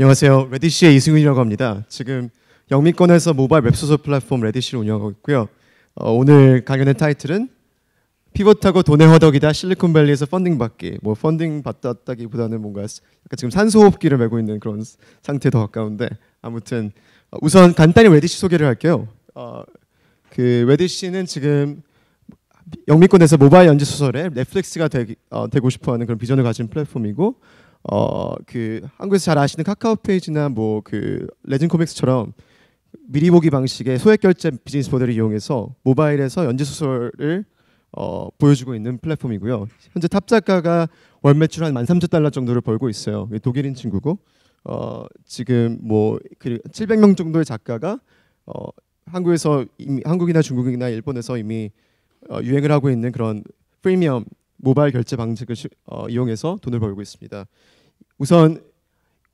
안녕하세요. 레디시의 이승윤이라고 합니다. 지금 영미권에서 모바일 웹소설 플랫폼 레디시를 운영하고 있고요. 어, 오늘 강연의 타이틀은 피벗하고 돈의 허덕이다 실리콘밸리에서 펀딩 받기. 뭐 펀딩 받았다기보다는 뭔가 약간 지금 산소호흡기를 메고 있는 그런 상태에 더 가까운데 아무튼 어, 우선 간단히 레디시 소개를 할게요. 어, 그 레디시는 지금 영미권에서 모바일 연재 소설의 넷플릭스가 되, 어, 되고 싶어하는 그런 비전을 가진 플랫폼이고 어그 한국에서 잘 아시는 카카오 페이지나 뭐 그 레진 코믹스처럼 미리 보기 방식의 소액 결제 비즈니스 모델을 이용해서 모바일에서 연재 소설을 어, 보여주고 있는 플랫폼이고요. 현재 탑 작가가 월 매출 한 13,000달러 정도를 벌고 있어요. 독일인 친구고 어, 지금 뭐 700명 그 정도의 작가가 어, 한국에서 이미, 한국이나 중국이나 일본에서 이미 어, 유행을 하고 있는 그런 프리미엄 모바일 결제 방식을 시, 어, 이용해서 돈을 벌고 있습니다. 우선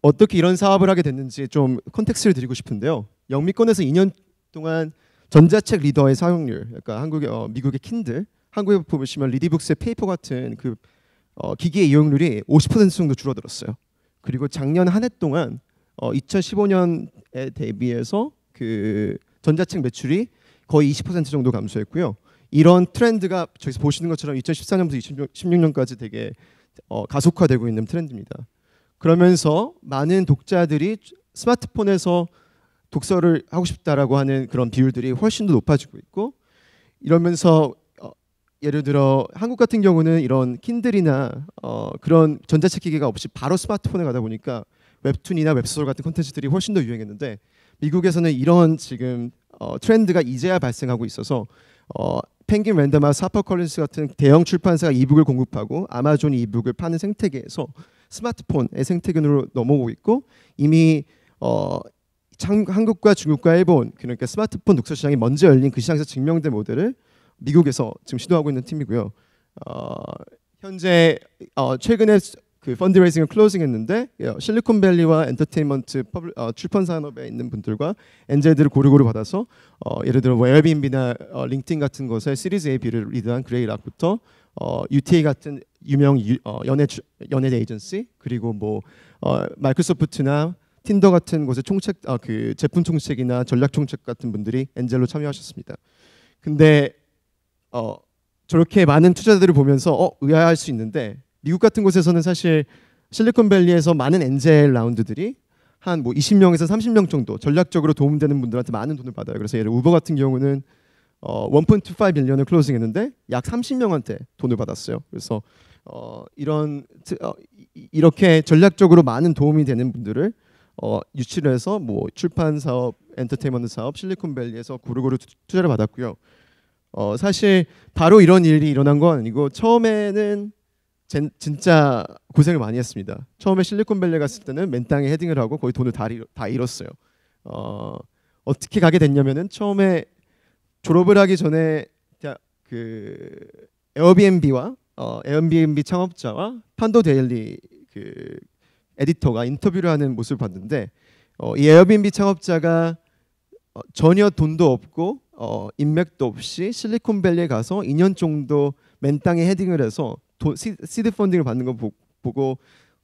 어떻게 이런 사업을 하게 됐는지 좀 컨텍스를 드리고 싶은데요. 영미권에서 2년 동안 전자책 리더의 사용률, 그러니까 한국의 어, 미국의 킨들, 한국에 보시면 리디북스의 페이퍼 같은 그 어, 기기의 이용률이 50% 정도 줄어들었어요. 그리고 작년 한 해 동안 어, 2015년에 대비해서 그 전자책 매출이 거의 20% 정도 감소했고요. 이런 트렌드가 저기서 보시는 것처럼 2014년부터 2016년까지 되게 어, 가속화되고 있는 트렌드입니다. 그러면서 많은 독자들이 스마트폰에서 독서를 하고 싶다라고 하는 그런 비율들이 훨씬 더 높아지고 있고 이러면서 어, 예를 들어 한국 같은 경우는 이런 킨들이나 어, 그런 전자책 기기가 없이 바로 스마트폰에 가다 보니까 웹툰이나 웹소설 같은 콘텐츠들이 훨씬 더 유행했는데 미국에서는 이런 지금 어, 트렌드가 이제야 발생하고 있어서 어, 펭귄 랜덤하우스 하퍼컬린스 같은 대형 출판사가 이북을 공급하고 아마존이 이북을 파는 생태계에서 스마트폰의 생태계로 넘어오고 있고 이미 어, 한국과 중국과 일본 그러니까 스마트폰 독서 시장이 먼저 열린 그 시장에서 증명된 모델을 미국에서 지금 시도하고 있는 팀이고요. 어, 현재 어, 최근에 그 펀드레이징을 클로징했는데 실리콘밸리와 엔터테인먼트 퍼블, 어, 출판 산업에 있는 분들과 엔젤들을 고루고루 받아서 어, 예를 들어 웨어빈비나 뭐 어, 링팅 같은 것에 시리즈 A, B를 리드한 그레이 락부터 어, UTA 같은 유명 유, 어, 연예 연예 에이전시 그리고 뭐 어, 마이크로소프트나 틴더 같은 곳의 총책 아, 그 제품 총책이나 전략 총책 같은 분들이 엔젤로 참여하셨습니다. 근데 어, 저렇게 많은 투자들을 보면서 어 의아할 수 있는데 미국 같은 곳에서는 사실 실리콘밸리에서 많은 엔젤 라운드들이 한 뭐 20명에서 30명 정도 전략적으로 도움되는 분들한테 많은 돈을 받아요. 그래서 예를 우버 같은 경우는 어, 1.25빌리언을 클로징했는데 약 30명한테 돈을 받았어요. 그래서 어, 이런 어, 이렇게 전략적으로 많은 도움이 되는 분들을 어, 유치를 해서 뭐 출판 사업, 엔터테인먼트 사업, 실리콘밸리에서 고루고루 투자를 받았고요. 어, 사실 바로 이런 일이 일어난 건 아니고 처음에는 젠, 진짜 고생을 많이 했습니다. 처음에 실리콘밸리 갔을 때는 맨땅에 헤딩을 하고 거의 돈을 다, 다 잃었어요. 어, 어떻게 가게 됐냐면은 처음에 졸업을 하기 전에 그 에어비앤비와 어, 에어비앤비 창업자와 판도 데일리 그 에디터가 인터뷰를 하는 모습을 봤는데 어, 이 에어비앤비 창업자가 어, 전혀 돈도 없고 어, 인맥도 없이 실리콘밸리에 가서 2년 정도 맨땅에 헤딩을 해서 도, 시, 시드 펀딩을 받는 거 보, 보고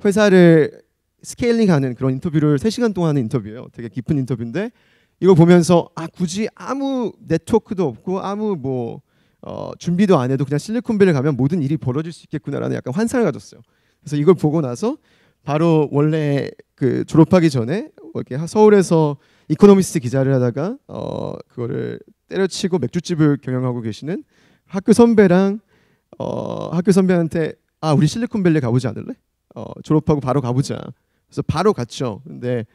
회사를 스케일링하는 그런 인터뷰를 3시간 동안 하는 인터뷰예요. 되게 깊은 인터뷰인데 이거 보면서 아 굳이 아무 네트워크도 없고 아무 뭐 어, 준비도 안 해도 그냥 실리콘밸리 가면 모든 일이 벌어질 수 있겠구나라는 약간 환상을 가졌어요. 그래서 이걸 보고 나서 바로 원래 그 졸업하기 전에 뭐 이렇게 서울에서 이코노미스트 기자를 하다가 어 그거를 때려치고 맥주집을 경영하고 계시는 학교 선배랑 어, 학교 선배한테 아 우리 실리콘밸리 가보지 않을래? 어, 졸업하고 바로 가보자. 그래서 바로 갔죠. 근데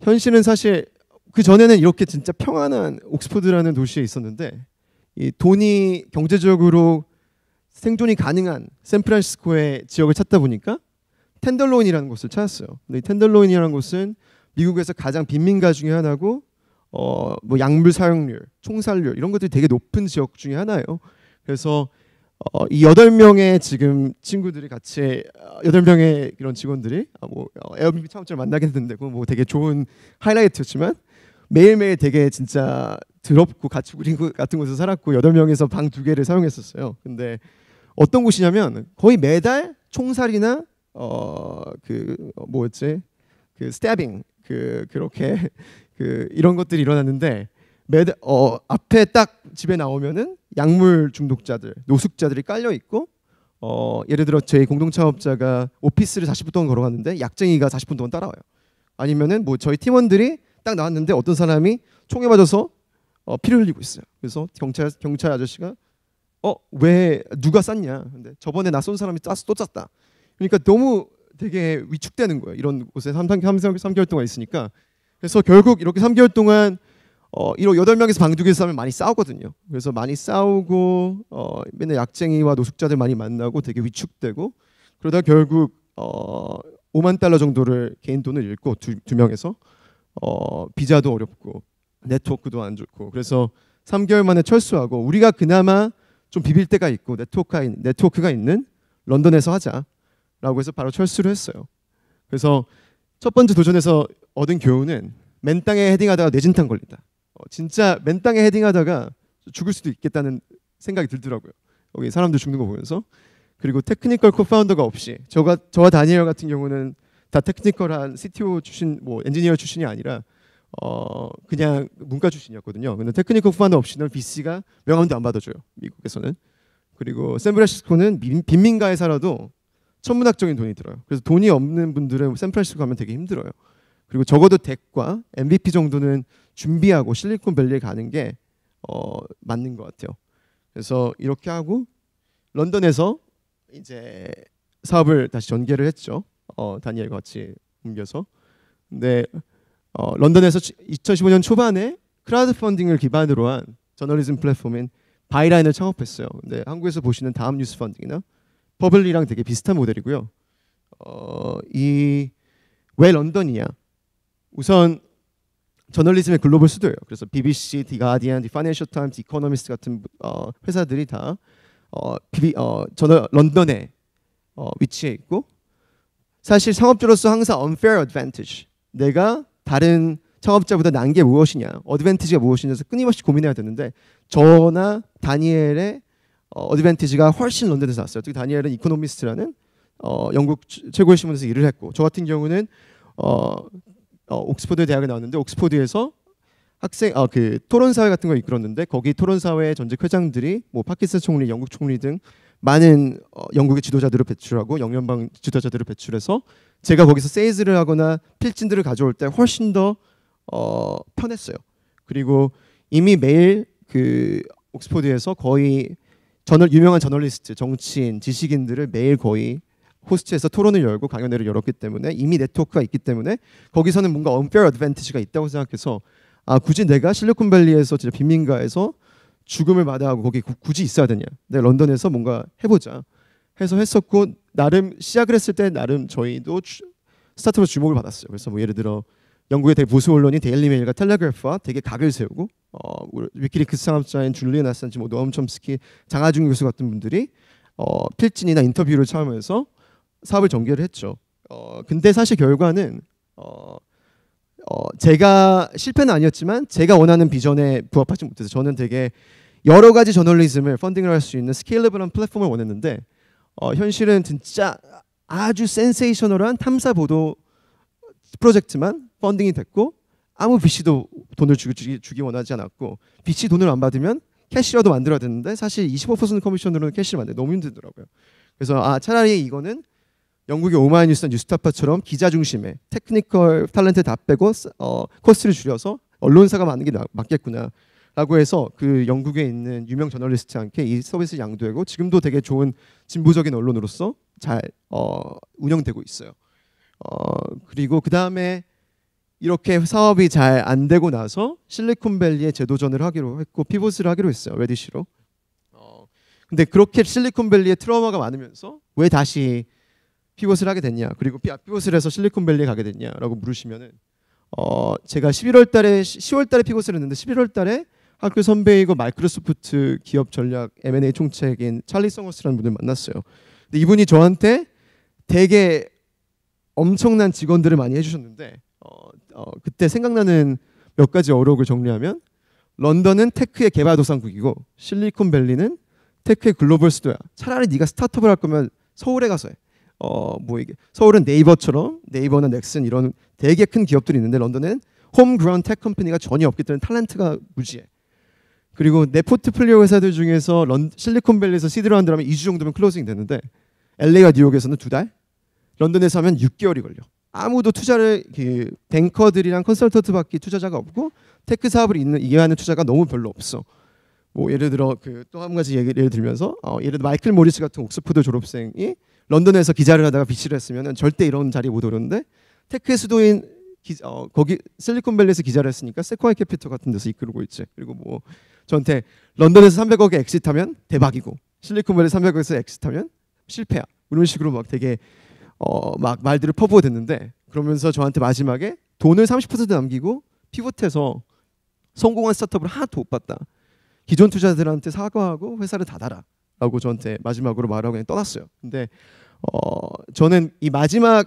현실은 사실 그 전에는 이렇게 진짜 평안한 옥스퍼드라는 도시에 있었는데 이 돈이 경제적으로 생존이 가능한 샌프란시스코의 지역을 찾다 보니까 텐덜로인이라는 곳을 찾았어요. 근데 이 텐덜로인이라는 곳은 미국에서 가장 빈민가 중에 하나고 어뭐 약물 사용률, 총살률 이런 것들이 되게 높은 지역 중에 하나예요. 그래서 어, 이 여덟 명의 지금 친구들이 같이 어, 여덟 명의 이런 직원들이 아, 뭐 어, 에어비비 창업자를 만나게 됐는데 그뭐 되게 좋은 하이라이트였지만 매일매일 되게 진짜 더럽고 같이 우린 같은 곳에서 살았고 여덟 명에서 방 두 개를 사용했었어요. 근데 어떤 곳이냐면 거의 매달 총살이나 어그 어, 뭐였지 그 스태빙 그 그렇게 그 이런 것들이 일어났는데 매대, 어, 앞에 딱 집에 나오면은 약물 중독자들, 노숙자들이 깔려 있고 어, 예를 들어 저희 공동창업자가 오피스를 40분 동안 걸어갔는데 약쟁이가 40분 동안 따라와요. 아니면은 뭐 저희 팀원들이 딱 나왔는데 어떤 사람이 총에 맞아서 어, 피를 흘리고 있어요. 그래서 경찰 경찰 아저씨가 어 왜 누가 쐈냐? 근데 저번에 나 쏜 사람이 쐈어 또 쐈다. 그러니까 너무 되게 위축되는 거예요. 이런 곳에 3, 3, 3, 3개월 동안 있으니까. 그래서 결국 이렇게 3개월 동안 어, 1호 8명에서 방 두개 싸우면 많이 싸우거든요. 그래서 많이 싸우고 어, 맨날 약쟁이와 노숙자들 많이 만나고 되게 위축되고 그러다 결국 어, 5만 달러 정도를 개인 돈을 잃고 두, 두 명에서 어, 비자도 어렵고 네트워크도 안 좋고 그래서 3개월 만에 철수하고 우리가 그나마 좀 비빌 때가 있고 네트워크가, 있는, 네트워크가 있는 런던에서 하자라고 해서 바로 철수를 했어요. 그래서 첫 번째 도전에서 얻은 교훈은 맨 땅에 헤딩하다가 뇌진탕 걸린다. 어, 진짜 맨 땅에 헤딩하다가 죽을 수도 있겠다는 생각이 들더라고요. 여기 사람들 죽는 거 보면서 그리고 테크니컬 코파운더가 없이 저가 저와 다니엘 같은 경우는 다 테크니컬한 CTO 출신 뭐 엔지니어 출신이 아니라 어 그냥 문과 출신이었거든요. 근데 테크니컬 코파운더 없이는 VC가 명함도 안 받아줘요 미국에서는. 그리고 샌프란시스코는 빈민가에 살아도 천문학적인 돈이 들어요. 그래서 돈이 없는 분들은 샌프란시스코 가면 되게 힘들어요. 그리고 적어도 덱과 MVP 정도는 준비하고 실리콘밸리에 가는 게 어, 맞는 것 같아요. 그래서 이렇게 하고 런던에서 이제 사업을 다시 전개를 했죠. 어, 다니엘과 같이 옮겨서. 근데 어, 런던에서 2015년 초반에 크라우드 펀딩을 기반으로 한 저널리즘 플랫폼인 바이라인을 창업했어요. 근데 한국에서 보시는 다음 뉴스 펀딩이나 퍼블리랑 되게 비슷한 모델이고요. 어, 이 왜 런던이냐? 우선 저널리즘의 글로벌 수도예요. 그래서 BBC, The Guardian, The f i n a 같은 어, 회사들이 다 어, 비비, 어, 저널, 런던에 어, 위치해 있고 사실 상업주로서 항상 unfair advantage 내가 다른 창업자보다 난 게 무엇이냐 어드밴티지가 무엇이냐서 끊임없이 고민해야 되는데 저나 다니엘의 어, 어드밴티지가 훨씬 런던에서 났어요. 특히 다니엘은 이코노미스트라는 어, 영국 최고의 신문에서 일을 했고 저 같은 경우는 어, 어, 옥스퍼드 대학에 나왔는데 옥스퍼드에서 학생 아 그 토론 사회 같은 걸 이끌었는데 거기 토론 사회 전직 회장들이 뭐 파키스탄 총리, 영국 총리 등 많은 어, 영국의 지도자들을 배출하고 영연방 지도자들을 배출해서 제가 거기서 세이즈를 하거나 필진들을 가져올 때 훨씬 더 어, 편했어요. 그리고 이미 매일 그옥스퍼드에서 거의 저널 유명한 저널리스트, 정치인, 지식인들을 매일 거의 호스트에서 토론을 열고 강연회를 열었기 때문에 이미 네트워크가 있기 때문에 거기서는 뭔가 unfair advantage가 있다고 생각해서 아 굳이 내가 실리콘밸리에서 진짜 빈민가에서 죽음을 마다하고 거기 굳이 있어야 되냐 내가 네, 런던에서 뭔가 해보자 해서 했었고 나름 시작을 했을 때 나름 저희도 스타트업 주목을 받았어요 그래서 뭐 예를 들어 영국의 대보수 언론인 데일리메일과 텔레그래프와 되게 각을 세우고 어, 위키리크스 창업자인 줄리엔 아산지, 뭐 노암 첨스키, 장하중 교수 같은 분들이 어, 필진이나 인터뷰를 참여면서 사업을 전개를 했죠. 어, 근데 사실 결과는 어, 어, 제가 실패는 아니었지만 제가 원하는 비전에 부합하지 못해서 저는 되게 여러 가지 저널리즘을 펀딩을 할 수 있는 스케일러블한 플랫폼을 원했는데 어, 현실은 진짜 아주 센세이셔널한 탐사 보도 프로젝트만 펀딩이 됐고 아무 BC도 돈을 주기, 주기 원하지 않았고 BC 돈을 안 받으면 캐시라도 만들어야 되는데 사실 25% 커미션으로는 캐시를 만들 너무 힘들더라고요. 그래서 아 차라리 이거는 영국의 오마이뉴스나 뉴스타파처럼 기자 중심의 테크니컬 탤런트 다 빼고 어, 코스를 줄여서 언론사가 많은 게 맞겠구나. 라고 해서 그 영국에 있는 유명 저널리스트 함께 이 서비스 양도하고 지금도 되게 좋은 진보적인 언론으로서 잘 어, 운영되고 있어요. 어, 그리고 그 다음에 이렇게 사업이 잘 안 되고 나서 실리콘밸리에 재도전을 하기로 했고 피봇을 하기로 했어요 웨디시로 어, 근데 그렇게 실리콘밸리에 트라우마가 많으면서 왜 다시 피봇을 하게 됐냐 그리고 아, 피봇을 해서 실리콘밸리에 가게 됐냐라고 물으시면은 어 제가 11월 달에 10월 달에 피봇을 했는데 11월 달에 학교 선배이고 마이크로소프트 기업 전략 M&A 총책인 찰리 성어스라는 분을 만났어요. 근데 이분이 저한테 되게 엄청난 직원들을 많이 해주셨는데 어, 어, 그때 생각나는 몇 가지 어록을 정리하면 런던은 테크의 개발도상국이고 실리콘밸리는 테크의 글로벌 수도야. 차라리 네가 스타트업을 할 거면 서울에 가서 해. 어, 뭐 이게 서울은 네이버처럼 네이버나 넥슨 이런 되게 큰 기업들이 있는데 런던은 홈그라운 테크 컴퍼니가 전혀 없기 때문에 탤런트가 무지해. 그리고 내 포트폴리오 회사들 중에서 런, 실리콘밸리에서 시드라운드 하면 2주 정도면 클로징 되는데 LA와 뉴욕에서는 두 달, 런던에서 하면 6개월이 걸려. 아무도 투자를 그 뱅커들이랑 컨설턴트밖에 투자자가 없고 테크 사업을 있는, 이해하는 투자가 너무 별로 없어. 뭐 예를 들어 그 또 한 가지 얘기 예를 들면서 어, 예를 들어 마이클 모리스 같은 옥스퍼드 졸업생이 런던에서 기자를 하다가 비치를 했으면 절대 이런 자리 못 오는데 르 테크의 수도인 기 어, 거기 실리콘밸리에서 기자를 했으니까 세코이 캐피터 같은 데서 이끌고 있지. 그리고 뭐 저한테 런던에서 300억에 엑시트하면 대박이고 실리콘밸리 300억에서 엑시트하면 실패야. 이런 식으로 막 되게 어, 막 말들을 퍼부어 댔는데 그러면서 저한테 마지막에 돈을 30% 남기고 피봇해서 성공한 스타트업을 하나도 못 봤다. 기존 투자들한테 사과하고 회사를 닫아라. 라고 저한테 마지막으로 말하고 그냥 떠났어요. 근데 어, 저는 이 마지막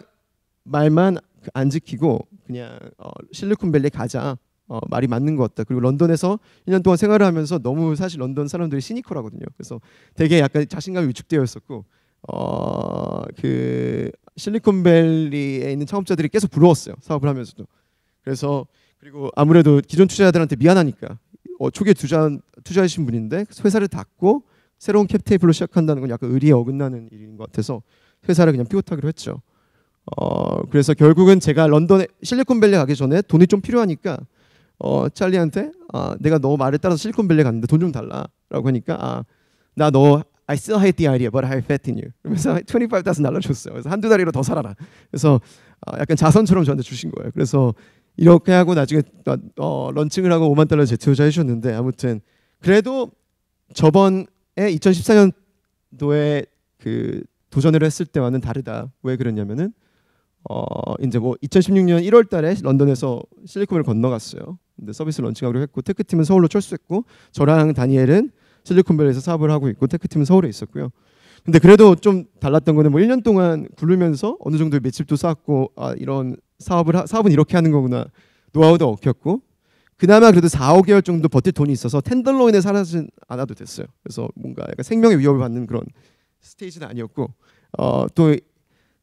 말만 안 지키고 그냥 어, 실리콘밸리 가자. 어, 말이 맞는 것 같다. 그리고 런던에서 1년 동안 생활을 하면서 너무 사실 런던 사람들이 시니컬하거든요. 그래서 되게 약간 자신감이 위축되어 있었고 어, 그 실리콘밸리에 있는 창업자들이 계속 부러웠어요. 사업을 하면서도. 그래서 그리고 아무래도 기존 투자자들한테 미안하니까 어, 초기에 투자 한 투자하신 분인데 회사를 닫고 새로운 캡테이블로 시작한다는 건 약간 의리에 어긋나는 일인 것 같아서 회사를 그냥 피고타기로 했죠. 어, 그래서 결국은 제가 런던에 실리콘밸리 가기 전에 돈이 좀 필요하니까 어, 찰리한테 아, 내가 너 말을 따라서 실리콘밸리 갔는데 돈 좀 달라라고 하니까 아, 나너 I still hate the idea, but I fat in you. 그러서25,000 달러 줬어요. 그래서 한두 달이로 더 살아라. 그래서 아, 약간 자선처럼 저한테 주신 거예요. 그래서 이렇게 하고 나중에 어, 런칭을 하고 5만 달러 재투자 해주셨는데 아무튼 그래도 저번 2014년도에 그 도전을 했을 때와는 다르다. 왜 그랬냐면은 어 이제 뭐 2016년 1월달에 런던에서 실리콘을 건너갔어요. 근데 서비스 런칭하기로 했고 테크팀은 서울로 철수했고 저랑 다니엘은 실리콘밸리에서 사업을 하고 있고 테크팀은 서울에 있었고요. 근데 그래도 좀 달랐던 거는 뭐 1년 동안 굴르면서 어느 정도 매집도 쌓았고 아 이런 사업을 하, 사업은 이렇게 하는 거구나 노하우도 얻혔고 그나마 그래도 4, 5개월 정도 버틸 돈이 있어서 텐들로 인해 사라진 않아도 됐어요. 그래서 뭔가 약간 생명의 위협을 받는 그런 스테이지는 아니었고 어, 또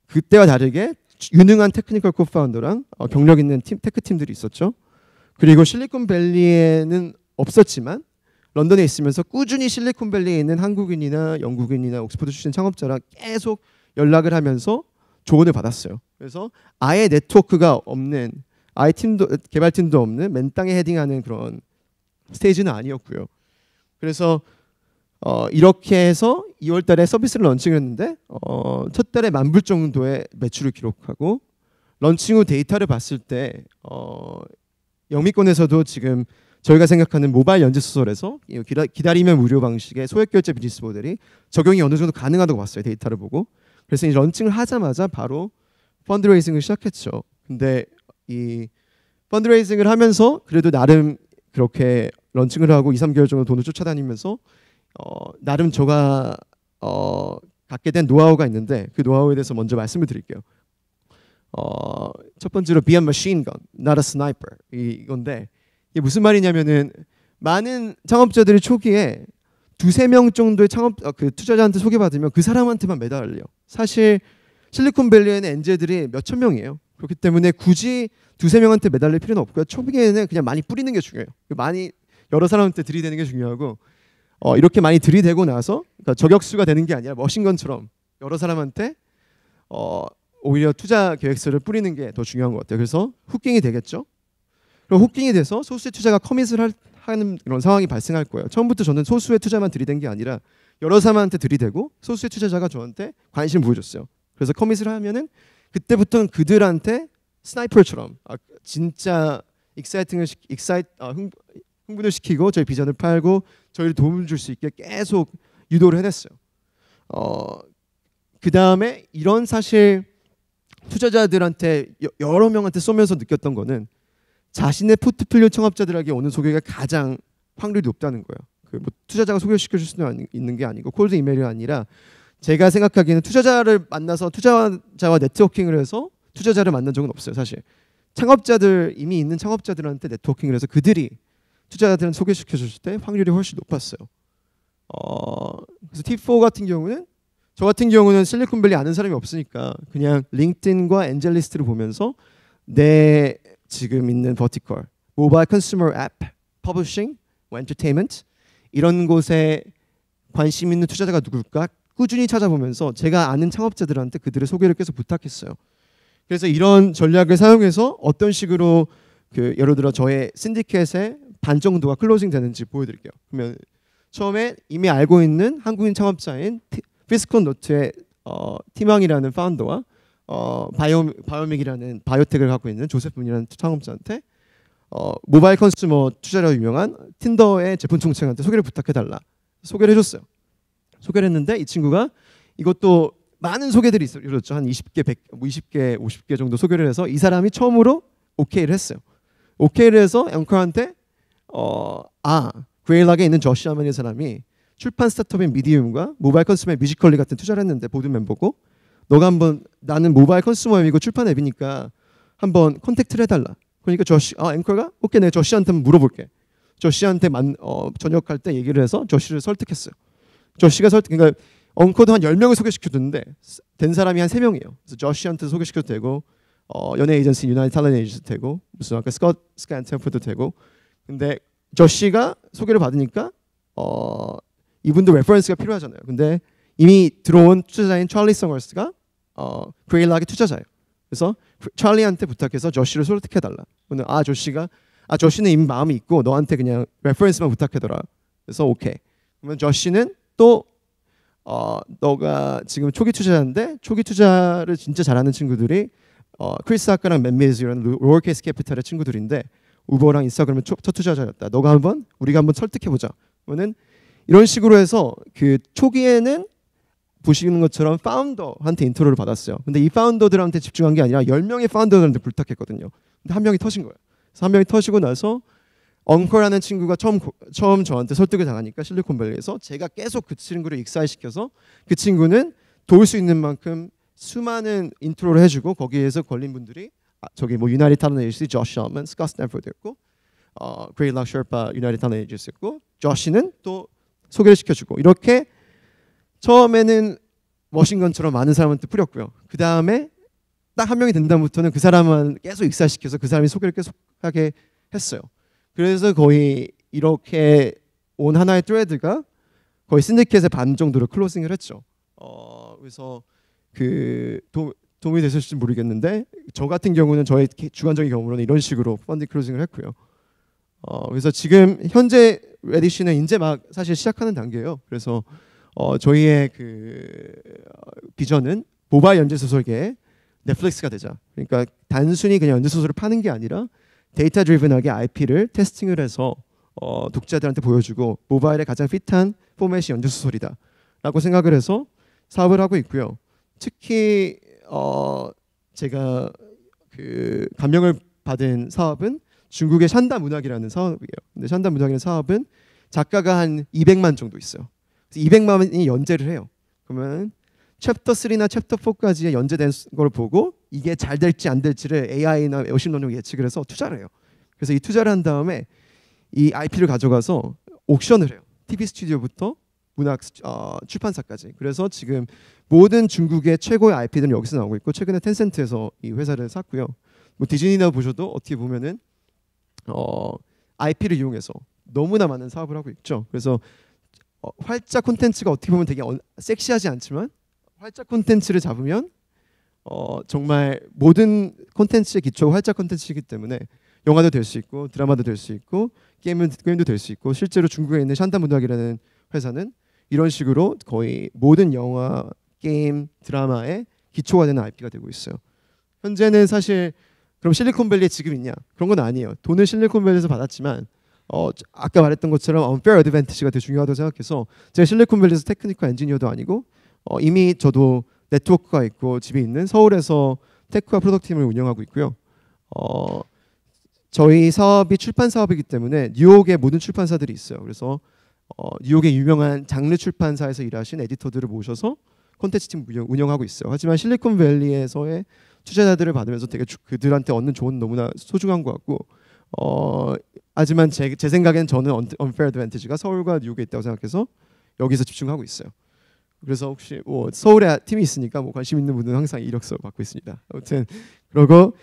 그때와 다르게 유능한 테크니컬 코파운더랑 어, 경력 있는 팀, 테크 팀들이 있었죠. 그리고 실리콘밸리에는 없었지만 런던에 있으면서 꾸준히 실리콘밸리에 있는 한국인이나 영국인이나 옥스퍼드 출신 창업자랑 계속 연락을 하면서 조언을 받았어요. 그래서 아예 네트워크가 없는 아예 팀도 개발팀도 없는 맨 땅에 헤딩하는 그런 스테이지는 아니었고요. 그래서 어, 이렇게 해서 2월 달에 서비스를 런칭했는데 어, 첫 달에 만불 정도의 매출을 기록하고 런칭 후 데이터를 봤을 때 어, 영미권에서도 지금 저희가 생각하는 모바일 연재 소설에서 기다리면 무료 방식의 소액 결제 비즈니스 모델이 적용이 어느 정도 가능하다고 봤어요 데이터를 보고 그래서 이 런칭을 하자마자 바로 펀드레이징을 시작했죠. 근데 이 펀드레이징을 하면서 그래도 나름 그렇게 런칭을 하고 2, 3개월 정도 돈을 쫓아다니면서 어, 나름 저가 어, 갖게 된 노하우가 있는데 그 노하우에 대해서 먼저 말씀을 드릴게요. 어, 첫 번째로 be a machine gun, not a sniper 이건데 이게 무슨 말이냐면은 많은 창업자들이 초기에 두세 명 정도의 창업 어, 그 투자자한테 소개받으면 그 사람한테만 매달려. 사실 실리콘밸리에 는 엔젤들이 몇천 명이에요. 그렇기 때문에 굳이 두세 명한테 매달릴 필요는 없고요. 초기에는 그냥 많이 뿌리는 게 중요해요. 많이 여러 사람한테 들이대는 게 중요하고 어, 이렇게 많이 들이대고 나서 그러니까 저격수가 되는 게 아니라 머신건처럼 여러 사람한테 어, 오히려 투자 계획서를 뿌리는 게 더 중요한 것 같아요. 그래서 후킹이 되겠죠. 그럼 후킹이 돼서 소수의 투자가 커밋을 할, 하는 그런 상황이 발생할 거예요. 처음부터 저는 소수의 투자만 들이댄 게 아니라 여러 사람한테 들이대고 소수의 투자자가 저한테 관심을 보여줬어요. 그래서 커밋을 하면은 그때부터는 그들한테 스나이퍼처럼 아, 진짜 익사이팅을 시, 익사이 아, 흥, 흥분을 시키고 저희 비전을 팔고 저희를 도움을 줄 수 있게 계속 유도를 해냈어요. 어, 그 다음에 이런 사실 투자자들한테 여러 명한테 쏘면서 느꼈던 거는 자신의 포트폴리오 청업자들에게 오는 소개가 가장 확률이 높다는 거예요. 그뭐 투자자가 소개시켜 줄 수는 있는 게 아니고 콜드 이메일이 아니라 제가 생각하기에는 투자자를 만나서 투자자와 네트워킹을 해서 투자자를 만난 적은 없어요, 사실. 창업자들 이미 있는 창업자들한테 네트워킹을 해서 그들이 투자자들은 소개시켜 줬을 때 확률이 훨씬 높았어요. 어, 그래서 T4 같은 경우는 저 같은 경우는 실리콘밸리 아는 사람이 없으니까 그냥 링크인과 엔젤리스트를 보면서 내 지금 있는 버티컬 모바일 컨슈머 앱, 퍼블리싱, 엔터테인먼트 이런 곳에 관심 있는 투자자가 누굴까 꾸준히 찾아보면서 제가 아는 창업자들한테 그들의 소개를 계속 부탁했어요. 그래서 이런 전략을 사용해서 어떤 식으로 그 예를 들어 저의 신디켓의 반 정도가 클로징 되는지 보여드릴게요. 그러면 처음에 이미 알고 있는 한국인 창업자인 피스콘 노트의 어, 티망이라는 파운더와 어, 바이오, 바이오믹이라는 바이오텍을 갖고 있는 조셉분이라는 창업자한테 어, 모바일 컨슈머 투자로 유명한 틴더의 제품 총책한테 소개를 부탁해달라 소개를 해줬어요. 소개를 했는데 이 친구가 이것도 많은 소개들이 있어요. 죠한 그렇죠. 20개, 100, 20개, 뭐 50개 정도 소개를 해서 이 사람이 처음으로 오케이를 했어요. 오케이를 해서 앵커한테 어, 아, 구엘락에 있는 저시 아만이 사람이 출판 스타트업인 미디움과 모바일 컨슈머 뮤지컬리 같은 투자를 했는데 보드 멤버고 너가 한번 나는 모바일 컨슈머이고 출판 앱이니까 한번 컨택트를 해달라. 그러니까 저시 아 앵커가 오케이 내가 저시한테 물어볼게. 저시한테 만 어, 저녁할 때 얘기를 해서 저시를 설득했어요. 조시가 설 그러니까 언코드 한 10명을 소개시켜줬는데 된 사람이 한 3명이에요. 그래서 조시한테 소개시켜도 되고 어, 연예 에이전시 유나이티 탤런 에이전시도 되고 무슨 아까 스컷 스칸템프도 되고 근데 조시가 소개를 받으니까 어, 이분도 레퍼런스가 필요하잖아요. 근데 이미 들어온 투자자인 찰리 성월스가 어, 그레일락의 투자자예요. 그래서 찰리한테 부탁해서 조시를 소개해달라. 근데 아 조시가 아 조시는 이미 마음이 있고 너한테 그냥 레퍼런스만 부탁해더라. 그래서 오케이. 그러면 조시는 또 어, 너가 지금 초기 투자인데 초기 투자를 진짜 잘하는 친구들이 어, 크리스 아크랑 맨메이즈라는 로어케이스 캐피탈의 친구들인데 우버랑 인스타그램은 첫 투자자였다. 너가 한번 우리가 한번 설득해 보자. 그러면 이런 식으로 해서 그 초기에는 보시는 것처럼 파운더한테 인터뷰를 받았어요. 근데 이 파운더들한테 집중한 게 아니라 열명의 파운더들한테 불탁했거든요. 근데 한 명이 터진 거예요. 그래서 한 명이 터지고 나서 엉커라는 친구가 처음 처음 저한테 설득을 당하니까 실리콘밸리에서 제가 계속 그 친구를 익사시켜서 그 친구는 도울 수 있는 만큼 수많은 인트로를 해주고 거기에서 걸린 분들이 아, 저기 뭐 유나리 타는 에이스 조시 셔먼, 스카 스탠퍼드였고 어, 그레이 락 셔파 유나리 타는 에이스였고 조시는 또 소개를 시켜주고 이렇게 처음에는 머신건처럼 많은 사람한테 뿌렸고요. 그 다음에 딱 한 명이 된 다음부터는 그 사람만 계속 익사시켜서 그 사람이 소개를 계속 하게 했어요. 그래서 거의 이렇게 온 하나의 트레드가 거의 신디켓의 반 정도로 클로징을 했죠. 어, 그래서 그 도, 도움이 되실지 모르겠는데 저 같은 경우는 저의 주관적인 경우로는 이런 식으로 펀딩 클로징을 했고요. 어, 그래서 지금 현재 레디쉬는 이제 막 사실 시작하는 단계예요. 그래서 어, 저희의 그 어, 비전은 모바일 연재 소설계 넷플릭스가 되자. 그러니까 단순히 그냥 연재 소설을 파는 게 아니라 데이터 드리븐하게 IP를 테스팅을 해서 어, 독자들한테 보여주고 모바일에 가장 핏한 포맷이 연주소설이다 라고 생각을 해서 사업을 하고 있고요. 특히 어, 제가 그 감명을 받은 사업은 중국의 샨다 문학이라는 사업이에요. 근데 샨다 문학이라는 사업은 작가가 한 200만 정도 있어요. 200만이 연재를 해요. 그러면 챕터 3나 챕터 4까지 연재된 걸 보고 이게 잘 될지 안 될지를 AI나 오론으로 예측을 해서 투자를 해요. 그래서 이 투자를 한 다음에 이 IP를 가져가서 옥션을 해요. TV 스튜디오부터 문학 어, 출판사까지. 그래서 지금 모든 중국의 최고의 IP들은 여기서 나오고 있고 최근에 텐센트에서 이 회사를 샀고요. 뭐 디즈니나 보셔도 어떻게 보면은 어, IP를 이용해서 너무나 많은 사업을 하고 있죠. 그래서 어, 활자 콘텐츠가 어떻게 보면 되게 어, 섹시하지 않지만 활자 콘텐츠를 잡으면 어, 정말 모든 콘텐츠의 기초활자 콘텐츠이기 때문에 영화도 될 수 있고 드라마도 될 수 있고 게임은 게임도 될 수 있고 실제로 중국에 있는 샨다 문학이라는 회사는 이런 식으로 거의 모든 영화, 게임, 드라마의 기초가 되는 IP가 되고 있어요. 현재는 사실 그럼 실리콘밸리에 지금 있냐? 그런 건 아니에요. 돈을 실리콘밸리에서 받았지만 어, 아까 말했던 것처럼 unfair advantage가 되게 중요하다고 생각해서 제가 실리콘밸리에서 테크니컬 엔지니어도 아니고 어, 이미 저도 네트워크가 있고 집이 있는 서울에서 테크와 프로덕트 팀을 운영하고 있고요. 어, 저희 사업이 출판 사업이기 때문에 뉴욕의 모든 출판사들이 있어요. 그래서 어, 뉴욕의 유명한 장르 출판사에서 일하신 에디터들을 모셔서 콘텐츠 팀 운영, 하고 있어요. 하지만 실리콘밸리에서의 투자자들을 받으면서 되게 그들한테 얻는 조은 너무나 소중한 것 같고 어, 하지만 제, 제 생각엔 저는 언페어 드밴티지가 서울과 뉴욕에 있다고 생각해서 여기서 집중하고 있어요. 그래서 혹시 뭐 서울에 팀이 있으니까 뭐 관심 있는 분은 들 항상 이력서 받고 있습니다. 아무튼 그러고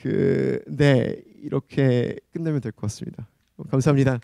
그네 이렇게 끝내면 될 것 같습니다. 감사합니다.